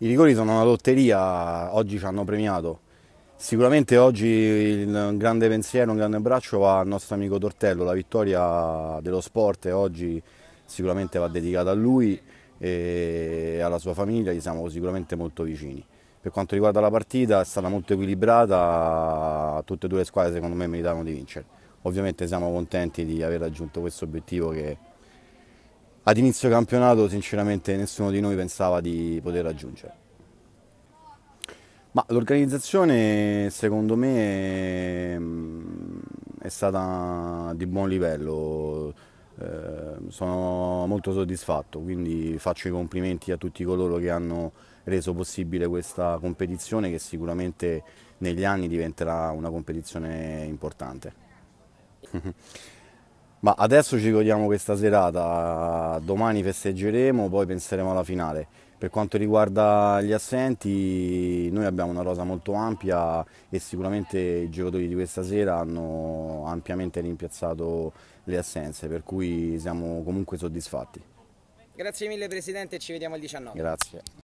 I rigori sono una lotteria, oggi ci hanno premiato. Sicuramente oggi un grande pensiero, un grande abbraccio va al nostro amico Tortello, la vittoria dello sport oggi sicuramente va dedicata a lui e alla sua famiglia, gli siamo sicuramente molto vicini. Per quanto riguarda la partita è stata molto equilibrata, tutte e due le squadre secondo me meritavano di vincere. Ovviamente siamo contenti di aver raggiunto questo obiettivo che ad inizio campionato sinceramente nessuno di noi pensava di poter raggiungere. Ma l'organizzazione secondo me mm, è stata di buon livello, eh, sono molto soddisfatto, quindi faccio i complimenti a tutti coloro che hanno reso possibile questa competizione che sicuramente negli anni diventerà una competizione importante. Ma adesso ci godiamo questa serata, domani festeggeremo, poi penseremo alla finale. Per quanto riguarda gli assenti, noi abbiamo una rosa molto ampia e sicuramente i giocatori di questa sera hanno ampiamente rimpiazzato le assenze, per cui siamo comunque soddisfatti. Grazie mille Presidente, ci vediamo il 19. Grazie.